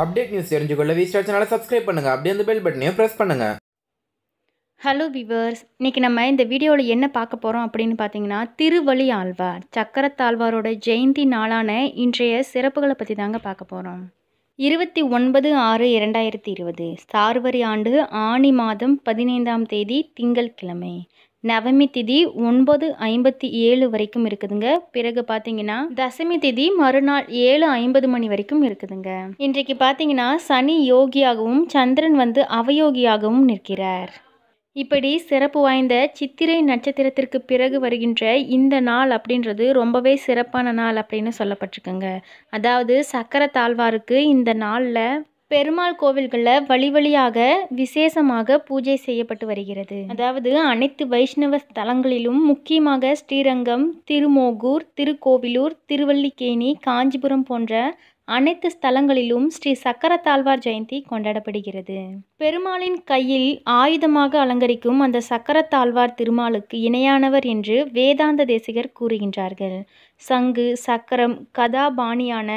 update news தெரிஞ்சுக்கொள்ள வி சேனலை சப்ஸ்கிரைப் பண்ணுங்கள் அப்படியே அந்த பெல் பட்டனையும் ப்ரெஸ் பண்ணுங்கள் ஹலோ விவர்ஸ் இன்றைக்கி நம்ம இந்த வீடியோவில் என்ன பார்க்க போகிறோம் அப்படின்னு பார்த்தீங்கன்னா திருவள்ளி ஆழ்வார் சக்கரத்தாழ்வாரோட ஜெயந்தி நாளான இன்றைய சிறப்புகளை பற்றி தாங்க பார்க்க போகிறோம் இருபத்தி ஒன்பது ஆறு இரண்டாயிரத்தி இருபது சார்வரி ஆண்டு ஆணி மாதம் பதினைந்தாம் தேதி திங்கள் கிழமை நவமி திதி ஒன்பது ஐம்பத்தி ஏழு வரைக்கும் இருக்குதுங்க பிறகு பார்த்தீங்கன்னா தசமி திதி மறுநாள் ஏழு ஐம்பது மணி வரைக்கும் இருக்குதுங்க இன்றைக்கு பார்த்தீங்கன்னா சனி யோகியாகவும் சந்திரன் வந்து அவயோகியாகவும் நிற்கிறார் இப்படி சிறப்பு வாய்ந்த சித்திரை நட்சத்திரத்திற்கு பிறகு வருகின்ற இந்த நாள் அப்படின்றது ரொம்பவே சிறப்பான நாள் அப்படின்னு சொல்லப்பட்டிருக்குங்க அதாவது சக்கர தாழ்வாருக்கு இந்த நாளில் பெருமாள் கோவில்களில் வழி வழியாக விசேஷமாக பூஜை செய்யப்பட்டு வருகிறது அதாவது அனைத்து வைஷ்ணவ ஸ்தலங்களிலும் முக்கியமாக ஸ்ரீரங்கம் திருமோகூர் திருக்கோவிலூர் திருவல்லிக்கேணி காஞ்சிபுரம் போன்ற அனைத்து ஸ்தலங்களிலும் ஸ்ரீ சக்கர தாழ்வார் ஜெயந்தி கொண்டாடப்படுகிறது பெருமாளின் கையில் ஆயுதமாக அலங்கரிக்கும் அந்த சக்கர தாழ்வார் திருமாலுக்கு இணையானவர் என்று வேதாந்த தேசிகர் கூறுகின்றார்கள் சங்கு சக்கரம் கதாபாணியான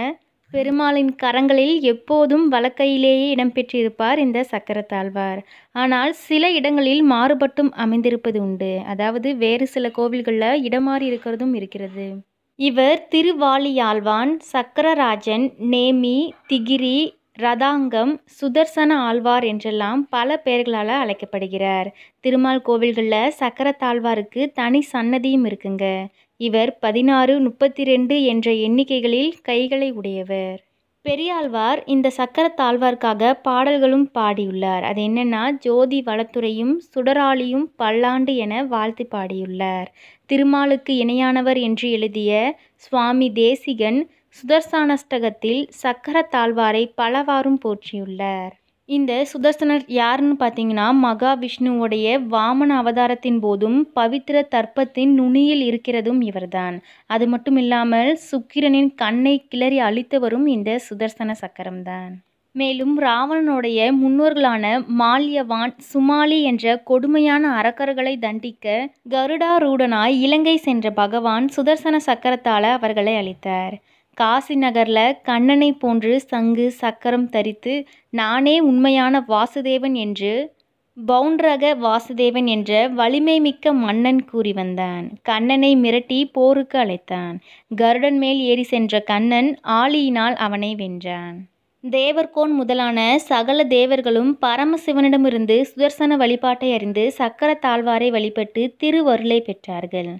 பெருமாளின் கரங்களில் எப்போதும் வழக்கையிலேயே இடம்பெற்றிருப்பார் இந்த சக்கரத்தாழ்வார் ஆனால் சில இடங்களில் மாறுபட்டும் அமைந்திருப்பது உண்டு அதாவது வேறு சில கோவில்களில் இடமாறி இருக்கிறதும் இருக்கிறது இவர் திருவாலியாழ்வான் சக்கரராஜன் நேமி திகிரி ரதாங்கம் சுதர்சன ஆழ்வார் என்றெல்லாம் பல பெயர்களால் அழைக்கப்படுகிறார் திருமால் கோவில்களில் சக்கரத்தாழ்வாருக்கு தனி சன்னதியும் இருக்குங்க இவர் பதினாறு முப்பத்தி ரெண்டு என்ற எண்ணிக்கைகளில் கைகளை உடையவர் பெரியாழ்வார் இந்த சக்கரத்தாழ்வார்க்காக பாடல்களும் பாடியுள்ளார் அது என்னென்னா ஜோதி வளத்துறையும் சுடராளியும் பல்லாண்டு என வாழ்த்து பாடியுள்ளார் திருமாலுக்கு இணையானவர் என்று எழுதிய சுவாமி தேசிகன் சுதர்சானஷ்டகத்தில் சக்கரத்தாழ்வாரை பலவாறும் போற்றியுள்ளார் இந்த சுதர்சனர் யாருன்னு பார்த்தீங்கன்னா மகாவிஷ்ணுவுடைய வாமன அவதாரத்தின் போதும் பவித்திர தர்ப்பத்தின் நுனியில் இருக்கிறதும் இவர்தான் அது மட்டும் இல்லாமல் சுக்கிரனின் கண்ணை கிளறி அழித்தவரும் இந்த சுதர்சன சக்கரம்தான் மேலும் ராவணனுடைய முன்னோர்களான மால்யவான் சுமாலி என்ற கொடுமையான அரக்கர்களை தண்டிக்க கருடாரூடனாய் இலங்கை சென்ற பகவான் சுதர்சன சக்கரத்தால் அவர்களை அளித்தார் காசி நகரில் கண்ணனை போன்று சங்கு சக்கரம் தரித்து நானே உண்மையான வாசுதேவன் என்று பவுண்டரக வாசுதேவன் என்ற வலிமை மிக்க மன்னன் கூறி வந்தான் கண்ணனை மிரட்டி போருக்கு அழைத்தான் கருடன் மேல் ஏறி சென்ற கண்ணன் ஆளியினால் அவனை வென்றான் தேவர்கோன் முதலான சகல தேவர்களும் பரமசிவனிடமிருந்து சுதர்சன வழிபாட்டை அறிந்து சக்கர தாழ்வாரை வழிபட்டு திருவருளை பெற்றார்கள்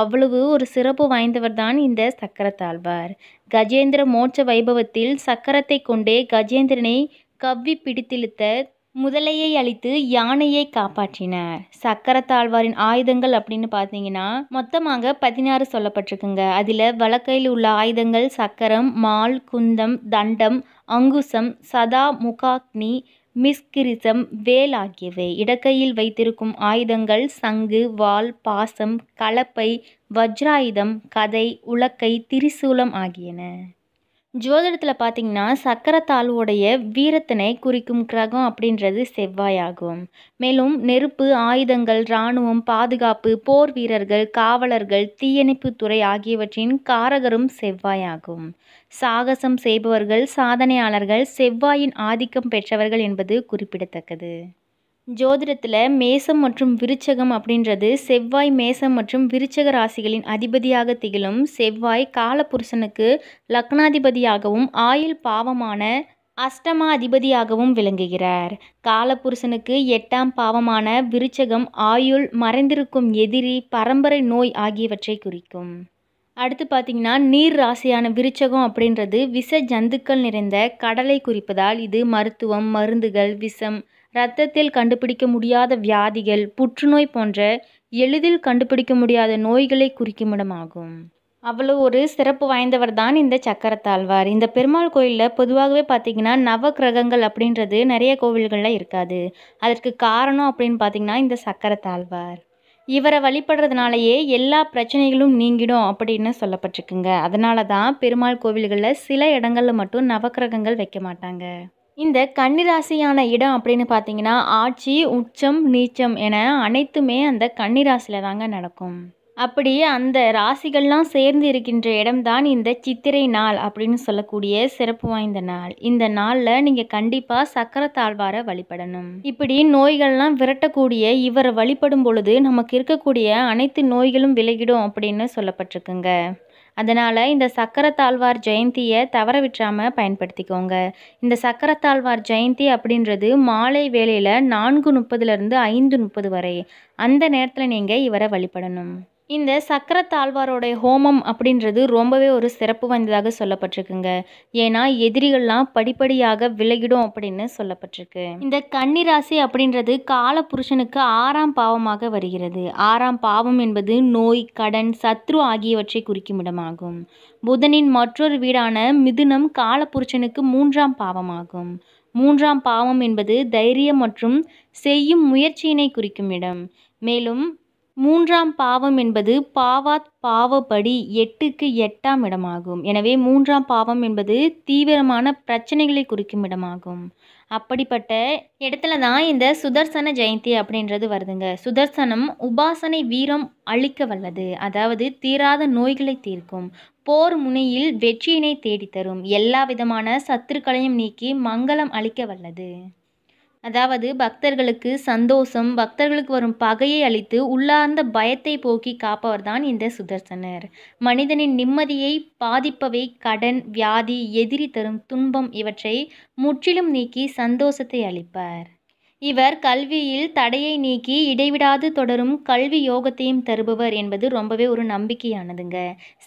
அவ்வளவு ஒரு சிறப்பு வாய்ந்தவர் தான் இந்த சக்கரத்தாழ்வார் கஜேந்திர மோட்ச வைபவத்தில் சக்கரத்தை கொண்டே கஜேந்திரனை கவ்வி பிடித்திழுத்த முதலையை அழித்து யானையை காப்பாற்றினார் சக்கரத்தாழ்வாரின் ஆயுதங்கள் அப்படின்னு பார்த்தீங்கன்னா மொத்தமாக பதினாறு சொல்லப்பட்டிருக்குங்க அதில் வழக்கையில் உள்ள ஆயுதங்கள் சக்கரம் மால் குந்தம் தண்டம் அங்குசம் சதா முகாக்னி மிஸ்கிரிசம் வேல் ஆகியவை இடக்கையில் வைத்திருக்கும் ஆயுதங்கள் சங்கு வால் பாசம் கலப்பை வஜ்ராயுதம் கதை உலக்கை திரிசூலம் ஆகியன ஜோதிடத்தில் பார்த்திங்கன்னா சக்கரத்தாழ்வோடைய வீரத்தினை குறிக்கும் கிரகம் அப்படின்றது செவ்வாயாகும் மேலும் நெருப்பு ஆயுதங்கள் இராணுவம் பாதுகாப்பு போர் வீரர்கள் காவலர்கள் துறை ஆகியவற்றின் காரகரும் செவ்வாயாகும் சாகசம் செய்பவர்கள் சாதனையாளர்கள் செவ்வாயின் ஆதிக்கம் பெற்றவர்கள் என்பது குறிப்பிடத்தக்கது ஜோதிடத்தில் மேசம் மற்றும் விருச்சகம் அப்படின்றது செவ்வாய் மேசம் மற்றும் விருச்சக ராசிகளின் அதிபதியாக திகழும் செவ்வாய் காலபுருஷனுக்கு லக்னாதிபதியாகவும் ஆயுள் பாவமான அஷ்டமா அதிபதியாகவும் விளங்குகிறார் காலபுருஷனுக்கு எட்டாம் பாவமான விருச்சகம் ஆயுள் மறைந்திருக்கும் எதிரி பரம்பரை நோய் ஆகியவற்றை குறிக்கும் அடுத்து பார்த்திங்கன்னா நீர் ராசியான விருச்சகம் அப்படின்றது விச ஜந்துக்கள் நிறைந்த கடலை குறிப்பதால் இது மருத்துவம் மருந்துகள் விஷம் இரத்தத்தில் கண்டுபிடிக்க முடியாத வியாதிகள் புற்றுநோய் போன்ற எளிதில் கண்டுபிடிக்க முடியாத நோய்களை குறிக்கும் இடமாகும் அவ்வளோ ஒரு சிறப்பு வாய்ந்தவர் தான் இந்த சக்கரத்தாழ்வார் இந்த பெருமாள் கோயிலில் பொதுவாகவே பார்த்திங்கன்னா நவ கிரகங்கள் அப்படின்றது நிறைய கோவில்களில் இருக்காது அதற்கு காரணம் அப்படின்னு பார்த்திங்கன்னா இந்த சக்கரத்தாழ்வார் இவரை வழிபடுறதுனாலயே எல்லா பிரச்சனைகளும் நீங்கிடும் அப்படின்னு சொல்லப்பட்டிருக்குங்க அதனால தான் பெருமாள் கோவில்களில் சில இடங்களில் மட்டும் நவக்கிரகங்கள் வைக்க மாட்டாங்க இந்த கன்னிராசியான இடம் அப்படின்னு பார்த்தீங்கன்னா ஆட்சி உச்சம் நீச்சம் என அனைத்துமே அந்த கன்னிராசியில் தாங்க நடக்கும் அப்படியே அந்த ராசிகள்லாம் சேர்ந்து இருக்கின்ற இடம்தான் இந்த சித்திரை நாள் அப்படின்னு சொல்லக்கூடிய சிறப்பு வாய்ந்த நாள் இந்த நாளில் நீங்கள் கண்டிப்பாக சக்கர தாழ்வாரை வழிபடணும் இப்படி நோய்கள்லாம் விரட்டக்கூடிய இவரை வழிபடும் பொழுது நமக்கு இருக்கக்கூடிய அனைத்து நோய்களும் விலகிடும் அப்படின்னு சொல்லப்பட்டிருக்குங்க அதனால் இந்த சக்கரத்தாழ்வார் ஜெயந்தியை தவற விட்டுறாமல் பயன்படுத்திக்கோங்க இந்த சக்கரத்தாழ்வார் ஜெயந்தி அப்படின்றது மாலை வேளையில் நான்கு முப்பதுலேருந்து ஐந்து முப்பது வரை அந்த நேரத்தில் நீங்கள் இவரை வழிபடணும் இந்த சக்கரத்தாழ்வாரோடைய ஹோமம் அப்படின்றது ரொம்பவே ஒரு சிறப்பு வாய்ந்ததாக சொல்லப்பட்டிருக்குங்க ஏன்னா எதிரிகள்லாம் படிப்படியாக விலகிடும் அப்படின்னு சொல்லப்பட்டிருக்கு இந்த கன்னிராசி அப்படின்றது கால புருஷனுக்கு ஆறாம் பாவமாக வருகிறது ஆறாம் பாவம் என்பது நோய் கடன் சத்ரு ஆகியவற்றை குறிக்கும் இடமாகும் புதனின் மற்றொரு வீடான மிதுனம் கால புருஷனுக்கு மூன்றாம் பாவமாகும் மூன்றாம் பாவம் என்பது தைரியம் மற்றும் செய்யும் முயற்சியினை குறிக்கும் இடம் மேலும் மூன்றாம் பாவம் என்பது பாவாத் பாவப்படி எட்டுக்கு எட்டாம் இடமாகும் எனவே மூன்றாம் பாவம் என்பது தீவிரமான பிரச்சனைகளை குறிக்கும் இடமாகும் அப்படிப்பட்ட இடத்துல தான் இந்த சுதர்சன ஜெயந்தி அப்படின்றது வருதுங்க சுதர்சனம் உபாசனை வீரம் அழிக்க வல்லது அதாவது தீராத நோய்களை தீர்க்கும் போர் முனையில் வெற்றியினை தேடித்தரும் எல்லா விதமான சத்துருக்களையும் நீக்கி மங்களம் அளிக்க வல்லது அதாவது பக்தர்களுக்கு சந்தோஷம் பக்தர்களுக்கு வரும் பகையை அழித்து உள்ளார்ந்த பயத்தை போக்கி காப்பவர் தான் இந்த சுதர்சனர் மனிதனின் நிம்மதியை பாதிப்பவை கடன் வியாதி எதிரி தரும் துன்பம் இவற்றை முற்றிலும் நீக்கி சந்தோஷத்தை அளிப்பார் இவர் கல்வியில் தடையை நீக்கி இடைவிடாது தொடரும் கல்வி யோகத்தையும் தருபவர் என்பது ரொம்பவே ஒரு நம்பிக்கையானதுங்க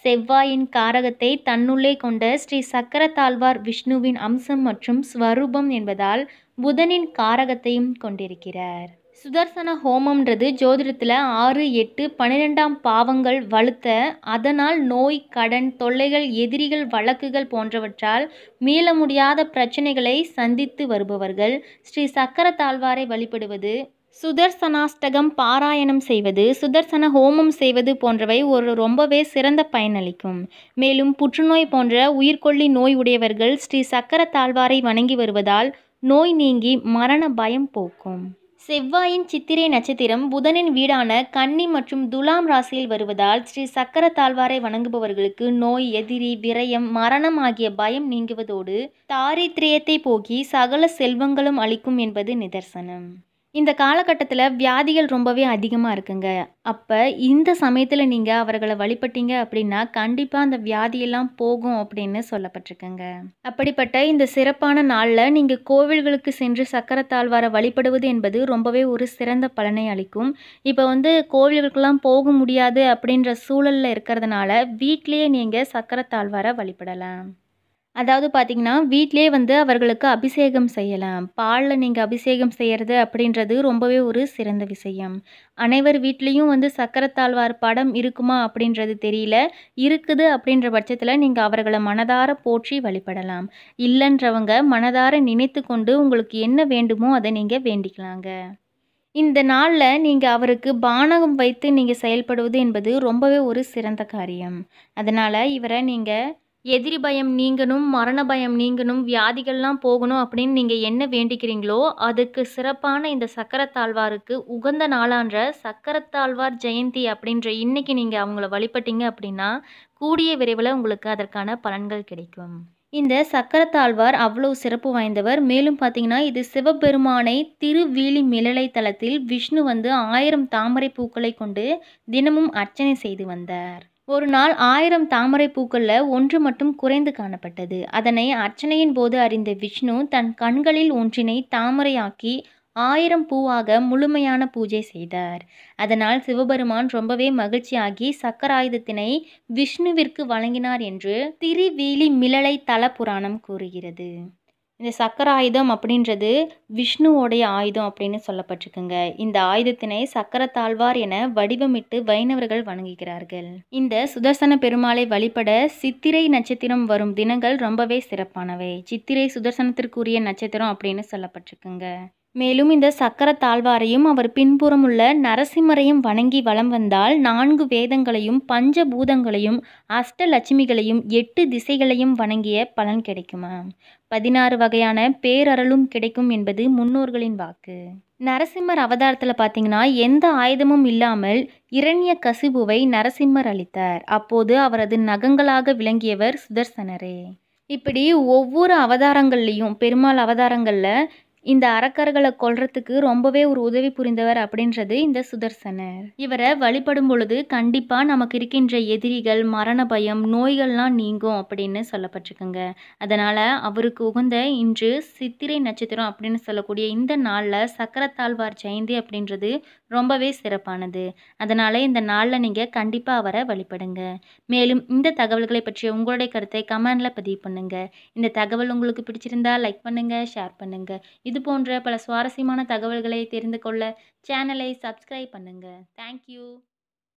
செவ்வாயின் காரகத்தை தன்னுள்ளே கொண்ட ஸ்ரீ சக்கரத்தாழ்வார் விஷ்ணுவின் அம்சம் மற்றும் ஸ்வரூபம் என்பதால் புதனின் காரகத்தையும் கொண்டிருக்கிறார் சுதர்சன ஹோமம்ன்றது ஜோதிடத்தில் ஆறு எட்டு பன்னிரெண்டாம் பாவங்கள் வலுத்த அதனால் நோய் கடன் தொல்லைகள் எதிரிகள் வழக்குகள் போன்றவற்றால் மீள முடியாத பிரச்சனைகளை சந்தித்து வருபவர்கள் ஸ்ரீ சக்கர தாழ்வாரை வழிபடுவது சுதர்சனாஷ்டகம் பாராயணம் செய்வது சுதர்சன ஹோமம் செய்வது போன்றவை ஒரு ரொம்பவே சிறந்த பயனளிக்கும் மேலும் புற்றுநோய் போன்ற உயிர்கொல்லி நோய் உடையவர்கள் ஸ்ரீ சக்கர தாழ்வாரை வணங்கி வருவதால் நோய் நீங்கி மரண பயம் போக்கும் செவ்வாயின் சித்திரை நட்சத்திரம் புதனின் வீடான கன்னி மற்றும் துலாம் ராசியில் வருவதால் ஸ்ரீ சக்கர தாழ்வாரை வணங்குபவர்களுக்கு நோய் எதிரி விரயம் மரணம் ஆகிய பயம் நீங்குவதோடு தாரித்ரியத்தை போக்கி சகல செல்வங்களும் அளிக்கும் என்பது நிதர்சனம் இந்த காலகட்டத்தில் வியாதிகள் ரொம்பவே அதிகமாக இருக்குங்க அப்போ இந்த சமயத்தில் நீங்கள் அவர்களை வழிபட்டீங்க அப்படின்னா கண்டிப்பாக அந்த வியாதியெல்லாம் போகும் அப்படின்னு சொல்லப்பட்டிருக்குங்க அப்படிப்பட்ட இந்த சிறப்பான நாளில் நீங்கள் கோவில்களுக்கு சென்று சக்கரத்தாழ்வாரை வழிபடுவது என்பது ரொம்பவே ஒரு சிறந்த பலனை அளிக்கும் இப்போ வந்து கோவில்களுக்கெல்லாம் போக முடியாது அப்படின்ற சூழலில் இருக்கிறதுனால வீட்லேயே நீங்கள் சக்கரத்தாழ்வாரை வழிபடலாம் அதாவது பார்த்திங்கன்னா வீட்டிலே வந்து அவர்களுக்கு அபிஷேகம் செய்யலாம் பாலில் நீங்கள் அபிஷேகம் செய்கிறது அப்படின்றது ரொம்பவே ஒரு சிறந்த விஷயம் அனைவர் வீட்லேயும் வந்து சக்கரத்தாழ்வார் படம் இருக்குமா அப்படின்றது தெரியல இருக்குது அப்படின்ற பட்சத்தில் நீங்கள் அவர்களை மனதார போற்றி வழிபடலாம் இல்லைன்றவங்க மனதார நினைத்து கொண்டு உங்களுக்கு என்ன வேண்டுமோ அதை நீங்கள் வேண்டிக்கலாங்க இந்த நாளில் நீங்கள் அவருக்கு பானகம் வைத்து நீங்கள் செயல்படுவது என்பது ரொம்பவே ஒரு சிறந்த காரியம் அதனால் இவரை நீங்கள் எதிரி பயம் நீங்கணும் மரண பயம் நீங்கணும் வியாதிகள்லாம் போகணும் அப்படின்னு நீங்கள் என்ன வேண்டிக்கிறீங்களோ அதுக்கு சிறப்பான இந்த சக்கரத்தாழ்வாருக்கு உகந்த நாளான்ற சக்கரத்தாழ்வார் ஜெயந்தி அப்படின்ற இன்னைக்கு நீங்கள் அவங்கள வழிபட்டீங்க அப்படின்னா கூடிய விரைவில் உங்களுக்கு அதற்கான பலன்கள் கிடைக்கும் இந்த சக்கரத்தாழ்வார் அவ்வளோ சிறப்பு வாய்ந்தவர் மேலும் பார்த்தீங்கன்னா இது சிவபெருமானை திருவீழி மிளலை தளத்தில் விஷ்ணு வந்து ஆயிரம் தாமரை பூக்களை கொண்டு தினமும் அர்ச்சனை செய்து வந்தார் ஒரு நாள் ஆயிரம் தாமரை பூக்களில் ஒன்று மட்டும் குறைந்து காணப்பட்டது அதனை அர்ச்சனையின் போது அறிந்த விஷ்ணு தன் கண்களில் ஒன்றினை தாமரையாக்கி ஆயிரம் பூவாக முழுமையான பூஜை செய்தார் அதனால் சிவபெருமான் ரொம்பவே மகிழ்ச்சியாகி சக்கராயுதத்தினை விஷ்ணுவிற்கு வழங்கினார் என்று திருவேலி மிளலை தல புராணம் கூறுகிறது இந்த சக்கர ஆயுதம் அப்படின்றது விஷ்ணுவோடைய ஆயுதம் அப்படின்னு சொல்லப்பட்டிருக்குங்க இந்த ஆயுதத்தினை சக்கர தாழ்வார் என வடிவமிட்டு வைணவர்கள் வணங்குகிறார்கள் இந்த சுதர்சன பெருமாளை வழிபட சித்திரை நட்சத்திரம் வரும் தினங்கள் ரொம்பவே சிறப்பானவை சித்திரை சுதர்சனத்திற்குரிய நட்சத்திரம் அப்படின்னு சொல்லப்பட்டிருக்குங்க மேலும் இந்த சக்கர தாழ்வாரையும் அவர் பின்புறம் உள்ள நரசிம்மரையும் வணங்கி வலம் வந்தால் நான்கு வேதங்களையும் பஞ்ச பூதங்களையும் அஷ்டலட்சுமிகளையும் எட்டு திசைகளையும் வணங்கிய பலன் கிடைக்குமா பதினாறு வகையான பேரருளும் கிடைக்கும் என்பது முன்னோர்களின் வாக்கு நரசிம்மர் அவதாரத்தில் பார்த்தீங்கன்னா எந்த ஆயுதமும் இல்லாமல் இரண்ய கசிபுவை நரசிம்மர் அளித்தார் அப்போது அவரது நகங்களாக விளங்கியவர் சுதர்சனரே இப்படி ஒவ்வொரு அவதாரங்கள்லேயும் பெருமாள் அவதாரங்களில் இந்த அரக்கர்களை கொள்றதுக்கு ரொம்பவே ஒரு உதவி புரிந்தவர் அப்படின்றது இந்த சுதர்சனர் இவரை வழிபடும் பொழுது கண்டிப்பாக நமக்கு இருக்கின்ற எதிரிகள் மரண பயம் நோய்கள்லாம் நீங்கும் அப்படின்னு சொல்லப்பட்டிருக்குங்க அதனால் அவருக்கு உகந்த இன்று சித்திரை நட்சத்திரம் அப்படின்னு சொல்லக்கூடிய இந்த நாளில் சக்கரத்தாழ்வார் ஜெயந்தி அப்படின்றது ரொம்பவே சிறப்பானது அதனால் இந்த நாளில் நீங்கள் கண்டிப்பாக அவரை வழிபடுங்க மேலும் இந்த தகவல்களை பற்றிய உங்களுடைய கருத்தை கமெண்ட்ல பதிவு பண்ணுங்கள் இந்த தகவல் உங்களுக்கு பிடிச்சிருந்தா லைக் பண்ணுங்கள் ஷேர் பண்ணுங்கள் இது போன்ற பல சுவாரஸ்யமான தகவல்களை தெரிந்து கொள்ள சேனலை சப்ஸ்கிரைப் பண்ணுங்கள் தேங்க்யூ